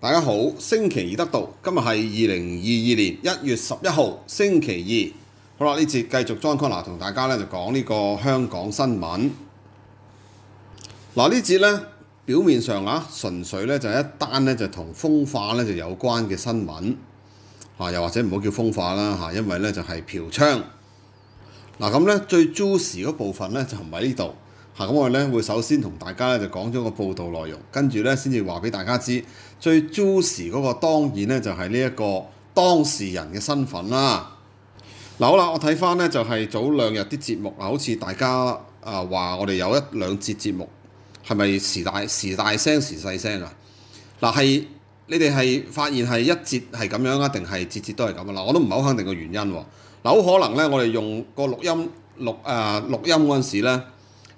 大家好，星期二得道，今日係二零二二年一月十一號星期二，好啦，呢節繼續 John c o n r 同大家咧就講呢個香港新聞。嗱，呢節咧表面上啊，純粹咧就一單咧就同風化咧就有關嘅新聞，啊，又或者唔好叫風化啦嚇，因為咧就係嫖娼。嗱咁咧最 juicy 嗰部分咧就唔喺呢度。嚇咁我咧會首先同大家咧就講咗個報道內容，跟住咧先至話俾大家知。最 juicy 嗰個當然咧就係呢一個當事人嘅身份啦。嗱好啦，我睇翻咧就係早兩日啲節目啊，好似大家啊話我哋有一兩節節目係咪時大時大聲時細聲啊？嗱係你哋係發現係一節係咁樣啊，定係節節都係咁啊？嗱我都唔係好肯定個原因喎。嗱好可能咧，我哋用個錄音錄啊錄音嗰陣時咧。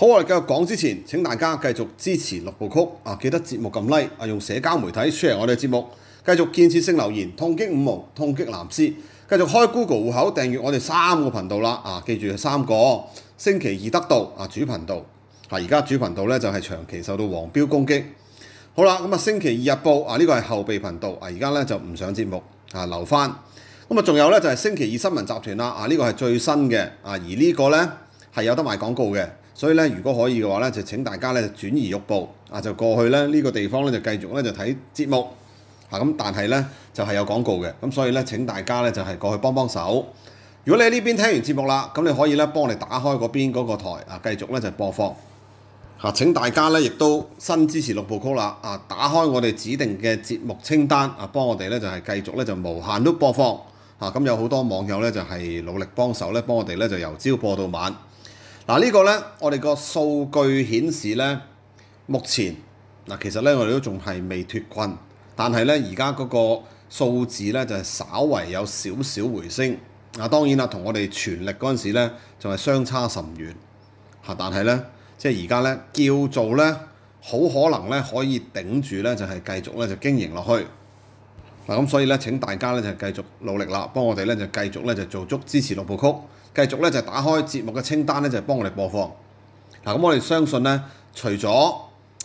好，我哋繼續講之前，請大家繼續支持六部曲啊！記得節目撳 Like 啊，用社交媒體 share 我哋節目，繼續建設性留言，痛擊五毛，痛擊藍絲，繼續開 Google 户口訂閱我哋三個頻道啦！啊，記住三個，星期二得到啊，主頻道，啊，而家主頻道咧就係長期受到黃標攻擊。好啦，咁啊星期二日報啊呢個係後備頻道啊，而家咧就唔上節目啊，留翻。咁啊仲有咧就係星期二新聞集團啦，啊呢個係最新嘅啊，而呢個咧係有得賣廣告嘅。所以咧，如果可以嘅話咧，就請大家咧轉移欲步啊，就過去咧呢個地方咧就繼續咧就睇節目嚇咁。但係咧就係有廣告嘅，咁所以咧請大家咧就係過去幫幫手。如果你喺呢邊聽完節目啦，咁你可以咧幫我哋打開嗰邊嗰個台啊，繼續咧就播放嚇。請大家咧亦都新支持六部曲啦啊！打開我哋指定嘅節目清單啊，幫我哋咧就係繼續咧就無限都播放嚇。咁有好多網友咧就係努力幫手咧，幫我哋咧就由朝播到晚。嗱呢個咧，我哋個數據顯示咧，目前嗱其實咧，我哋都仲係未脱困，但係咧而家嗰個數字咧就係稍為有少少回升。嗱當然啦，同我哋全力嗰陣時咧，仲係相差甚遠嚇。但係咧，即係而家咧叫做咧，好可能咧可以頂住咧，就係繼續咧就經營落去嗱。咁所以咧，請大家咧就繼續努力啦，幫我哋咧就繼續咧就做足支持六部曲。繼續咧就打開節目嘅清單咧，就幫我哋播放嗱。咁我哋相信咧，除咗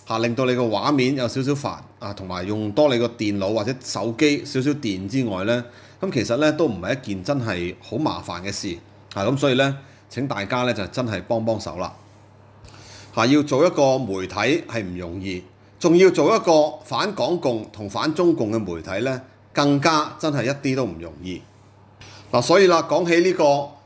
嚇令到你個畫面有少少煩啊，同埋用多你個電腦或者手機少少電之外咧，咁其實咧都唔係一件真係好麻煩嘅事嚇。咁所以咧請大家咧就真係幫幫手啦嚇。要做一個媒體係唔容易，仲要做一個反港共同反中共嘅媒體咧，更加真係一啲都唔容易嗱。所以啦，講起呢個。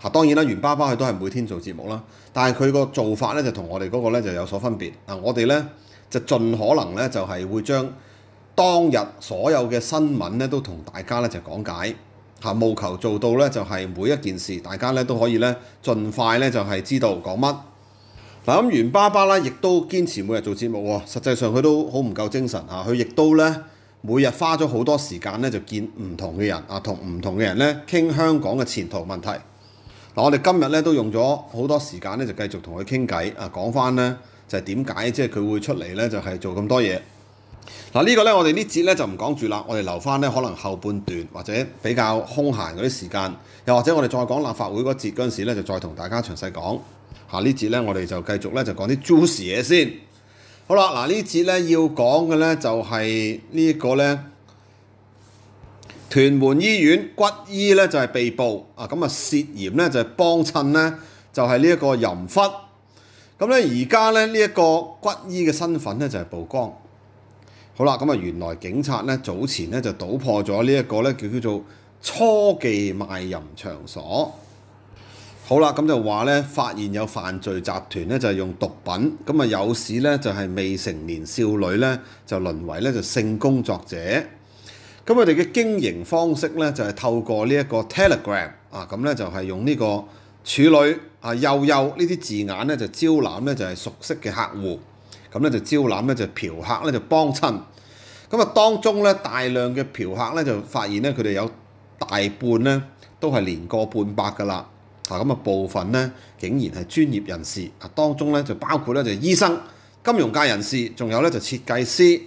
嗱，當然啦，袁爸爸佢都係每天做節目啦，但係佢個做法咧就同我哋嗰個咧就有所分別。嗱，我哋咧就盡可能咧就係會將當日所有嘅新聞咧都同大家咧就講解嚇，無求做到咧就係每一件事大家咧都可以咧盡快咧就係知道講乜嗱。咁袁爸爸咧亦都堅持每日做節目喎，實際上佢都好唔夠精神啊。佢亦都咧每日花咗好多時間咧就見唔同嘅人啊，同唔同嘅人咧傾香港嘅前途問題。我哋今日咧都用咗好多時間咧，就繼續同佢傾偈啊，講翻咧就係點解即係佢會出嚟咧，就係做咁多嘢。嗱呢個咧，我哋呢節咧就唔講住啦，我哋留翻咧可能後半段或者比較空閒嗰啲時間，又或者我哋再講立法會嗰節嗰陣時咧，就再同大家詳細講。下呢節咧，我哋就繼續咧就講啲 c 事嘢先。好啦，嗱呢節咧要講嘅咧就係呢個咧。屯門醫院骨醫咧就係被捕啊！咁啊涉嫌咧就係幫襯咧，就係呢一個淫忽，咁咧而家咧呢一個骨醫嘅身份咧就係曝光。好啦，咁啊原來警察咧早前咧就倒破咗呢一個咧叫叫做初技賣淫場所。好啦，咁就話咧發現有犯罪集團咧就係用毒品，咁啊有時咧就係未成年少女咧就淪為咧就性工作者。咁佢哋嘅經營方式咧就係透過呢一個 Telegram 啊，咁咧就係用呢個處女啊、幼幼呢啲字眼咧就招攬咧就係熟悉嘅客户，咁咧就招攬咧就嫖客咧就幫襯。咁啊，當中咧大量嘅嫖客咧就發現咧佢哋有大半咧都係年過半百㗎啦，啊咁啊部分咧竟然係專業人士，啊當中咧就包括咧就醫生、金融界人士，仲有咧就設計師。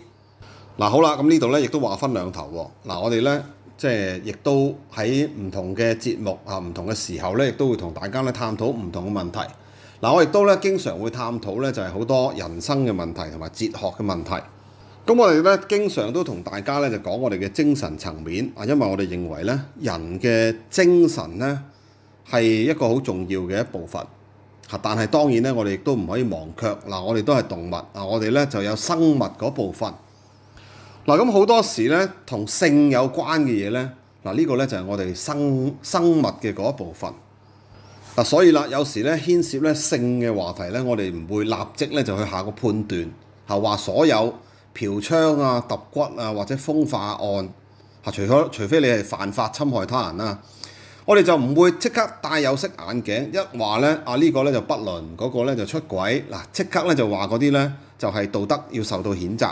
嗱好啦，咁呢度咧，亦都話分兩頭喎。嗱，我哋咧即係亦都喺唔同嘅節目啊，唔同嘅時候咧，亦都會同大家咧探討唔同嘅問題。嗱，我亦都咧經常會探討咧，就係好多人生嘅問題同埋哲學嘅問題。咁我哋咧經常都同大家咧就講我哋嘅精神層面啊，因為我哋認為咧人嘅精神咧係一個好重要嘅一部分但係當然咧，我哋亦都唔可以忘卻嗱，我哋都係動物啊，我哋咧就有生物嗰部分。嗱，咁好多時咧，同性有關嘅嘢咧，嗱呢個咧就係我哋生生物嘅嗰一部分。嗱，所以啦，有時咧牽涉咧性嘅話題咧，我哋唔會立即咧就去下個判斷，嚇話所有嫖娼啊、揼骨啊或者風化案，嚇除咗除非你係犯法侵害他人啦，我哋就唔會即刻戴有色眼鏡一話咧啊呢個咧就不倫，嗰個咧就出軌，嗱即刻咧就話嗰啲咧就係道德要受到譴責。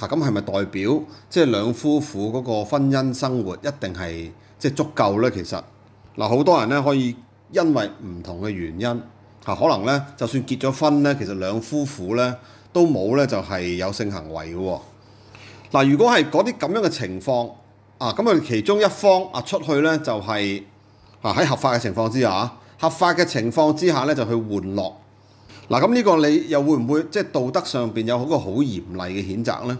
嚇咁係咪代表即係兩夫婦嗰個婚姻生活一定係即係足夠咧？其實嗱，好多人咧可以因為唔同嘅原因嚇，可能咧就算結咗婚咧，其實兩夫婦咧都冇咧就係有性行為嘅喎。嗱，如果係嗰啲咁樣嘅情況啊，咁啊其中一方啊出去咧就係啊喺合法嘅情況之下，合法嘅情況之下咧就去玩樂。嗱，咁呢個你又會唔會即係道德上邊有好多好嚴厲嘅譴責呢？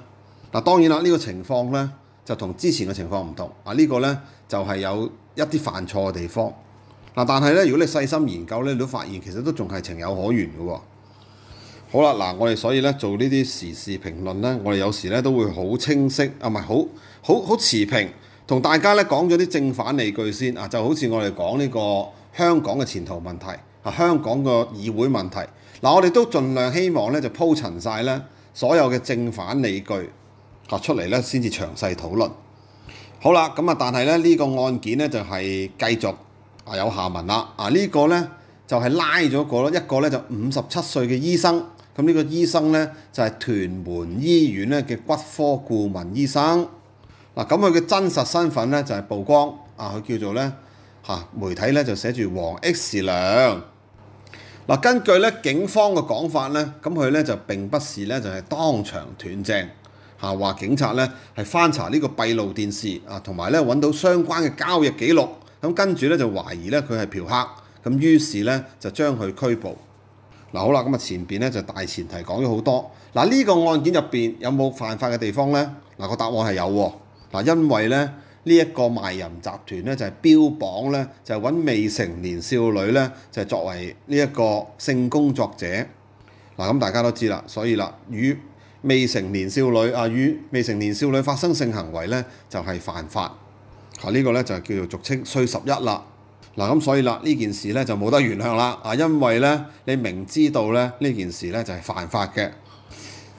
嗱，當然啦，呢個情況呢，就同之前嘅情況唔同啊。呢個呢，就係有一啲犯錯嘅地方。嗱，但係呢，如果你細心研究呢，你都發現其實都仲係情有可原嘅喎。好啦，嗱，我哋所以呢，做呢啲時事評論呢，我哋有時呢都會好清晰啊，唔係好好好持平，同大家呢講咗啲正反理據先啊。就好似我哋講呢個香港嘅前途問題啊，香港個議會問題。嗱，我哋都盡量希望咧就鋪陳曬咧所有嘅正反理據啊出嚟咧，先至詳細討論。好啦，咁啊，但係咧呢個案件咧就係繼續啊有下文啦。啊呢個咧就係拉咗個一個咧就五十七歲嘅醫生。咁呢個醫生咧就係屯門醫院咧嘅骨科顧問醫生。嗱，咁佢嘅真實身份咧就係曝光。啊，佢叫做咧嚇媒體咧就寫住黃 X 良。嗱，根據咧警方嘅講法咧，咁佢咧就並不是咧，就係當場斷證嚇，話警察咧係翻查呢個閉路電視啊，同埋咧揾到相關嘅交易記錄，咁跟住咧就懷疑咧佢係嫖客，咁於是咧就將佢拘捕。嗱好啦，咁啊前邊咧就大前提講咗好多。嗱呢個案件入邊有冇犯法嘅地方咧？嗱個答案係有喎。嗱因為咧。呢一個賣淫集團咧就係標榜咧就係揾未成年少女咧就係作為呢一個性工作者嗱咁大家都知啦，所以啦與未成年少女啊與未成年少女發生性行為咧就係犯法，啊呢個咧就叫做俗稱衰十一啦嗱咁所以啦呢件事咧就冇得原諒啦啊因為咧你明知道咧呢件事咧就係犯法嘅。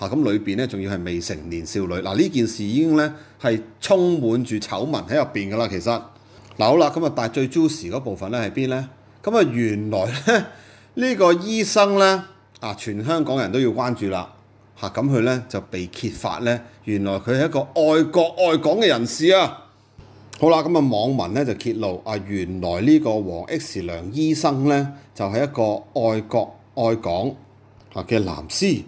嚇咁裏邊咧，仲要係未成年少女嗱，呢件事已經咧係充滿住醜聞喺入邊噶啦，其實嗱好啦，咁啊但係最嬌事嗰部分咧係邊咧？咁啊原來咧呢個醫生咧啊，全香港人都要關注啦嚇，咁佢咧就被揭發咧，原來佢係一個愛國愛港嘅人士啊！好啦，咁啊網民咧就揭露啊，原來呢個黃 X 良醫生咧就係一個愛國愛港啊嘅男師。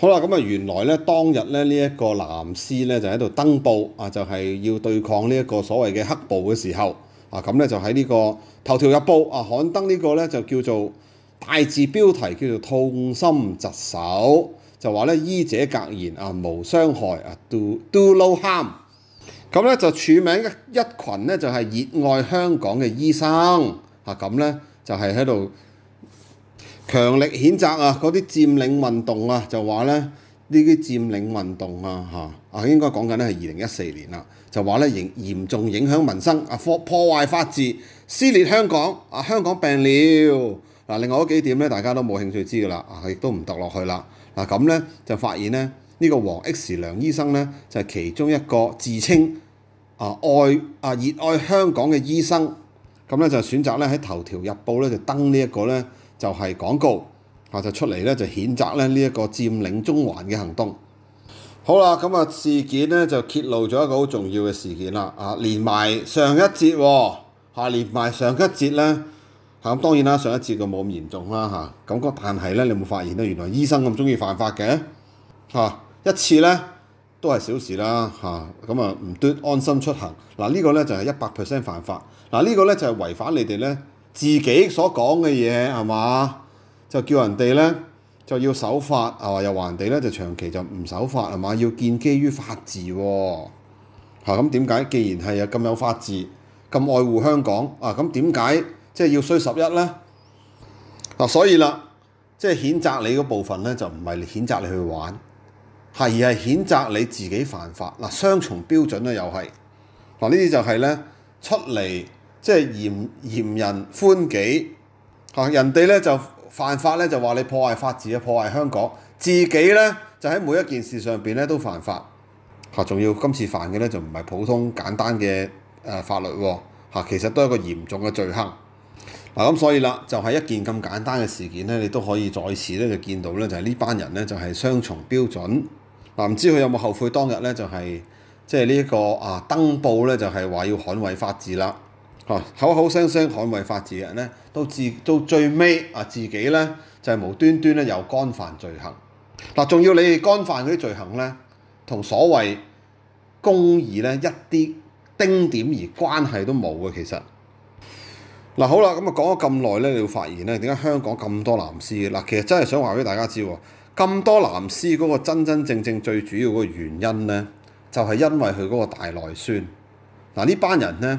好啦，咁啊，原來咧當日咧呢一個藍絲咧就喺度登報啊，就係要對抗呢一個所謂嘅黑暴嘅時候啊，咁咧就喺呢個《頭條日報》啊刊登呢個咧就叫做大字標題叫做痛心疾首，就話咧醫者格言啊無傷害啊 do do no harm，咁咧就署名一群咧就係熱愛香港嘅醫生啊，咁咧就係喺度。強力譴責啊！嗰啲佔領運動啊，就話咧呢啲佔領運動啊嚇啊，應該講緊咧係二零一四年啦，就話咧嚴嚴重影響民生啊破破壞法治、撕裂香港啊，香港病了嗱。另外嗰幾點咧，大家都冇興趣知噶啦，亦都唔讀落去啦。嗱咁咧就發現咧呢個黃 X 良醫生咧就係其中一個自稱啊愛啊熱愛香港嘅醫生，咁咧就選擇咧喺《頭條日報》咧就登呢一個咧。就係廣告嚇，就出嚟咧就譴責咧呢一個佔領中環嘅行動。好啦，咁啊事件咧就揭露咗一個好重要嘅事件啦啊，連埋上一節喎嚇，連埋上一節咧嚇，咁當然啦，上一節就冇咁嚴重啦嚇，感但係咧你有冇發現咧？原來醫生咁中意犯法嘅嚇，一次咧都係小事啦嚇，咁啊唔端安心出行嗱呢個咧就係一百 percent 犯法嗱呢個咧就係違反你哋咧。自己所講嘅嘢係嘛，就叫人哋咧就要守法，係又話人哋咧就長期就唔守法係嘛？要建基於法治喎，嚇咁點解？既然係啊咁有法治，咁愛護香港啊，咁點解即係要衰十一咧？嗱，所以啦，即係譴責你嗰部分咧，就唔係譴責你去玩係而係譴責你自己犯法嗱。雙重標準咧又係嗱，呢啲就係咧出嚟。即係嫌嫌人歡己嚇，人哋咧就犯法咧就話你破壞法治啊，破壞香港自己咧就喺每一件事上邊咧都犯法嚇，仲要今次犯嘅咧就唔係普通簡單嘅誒法律喎嚇，其實都係一個嚴重嘅罪行嗱，咁所以啦，就係一件咁簡單嘅事件咧，你都可以再次咧就見到咧就係呢班人咧就係雙重標準嗱，唔知佢有冇後悔當日咧就係即係呢一個啊登報咧就係話要捍衞法治啦。口口聲聲捍衞法治嘅人咧，到自到最尾啊，自己咧就係無端端咧又干犯罪行嗱，仲要你干犯嗰啲罪行咧，同所謂公義咧一啲丁點而關係都冇嘅。其實嗱，好啦，咁啊講咗咁耐咧，你會發現咧，點解香港咁多藍絲嘅嗱？其實真係想話俾大家知喎，咁多藍絲嗰個真真正正最主要個原因咧，就係因為佢嗰個大內酸嗱呢班人咧。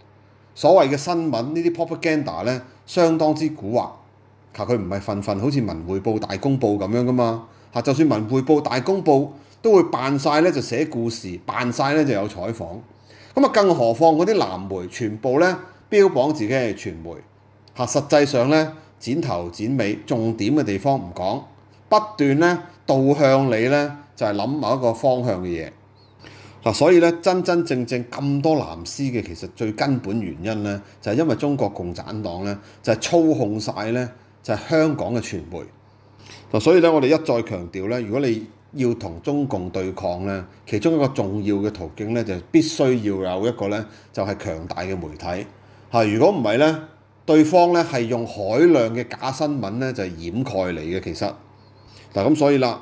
所謂嘅新聞呢啲 propaganda 咧，相當之誑惑。嚇，佢唔係份份好似《文匯報》《大公報》咁樣噶嘛。嚇，就算《文匯報》《大公報》都會扮曬咧就寫故事，扮曬咧就有採訪。咁啊，更何況嗰啲藍媒全部咧標榜自己係傳媒。嚇，實際上咧剪頭剪尾，重點嘅地方唔講，不斷咧導向你咧就係諗某一個方向嘅嘢。嗱，所以咧，真真正正咁多藍絲嘅，其實最根本原因咧，就係因為中國共產黨咧，就係操控曬咧，就係香港嘅傳媒。嗱，所以咧，我哋一再強調咧，如果你要同中共對抗咧，其中一個重要嘅途徑咧，就必須要有一個咧，就係強大嘅媒體如果唔係咧，對方咧係用海量嘅假新聞咧，就係掩蓋你嘅其實。嗱，咁所以啦。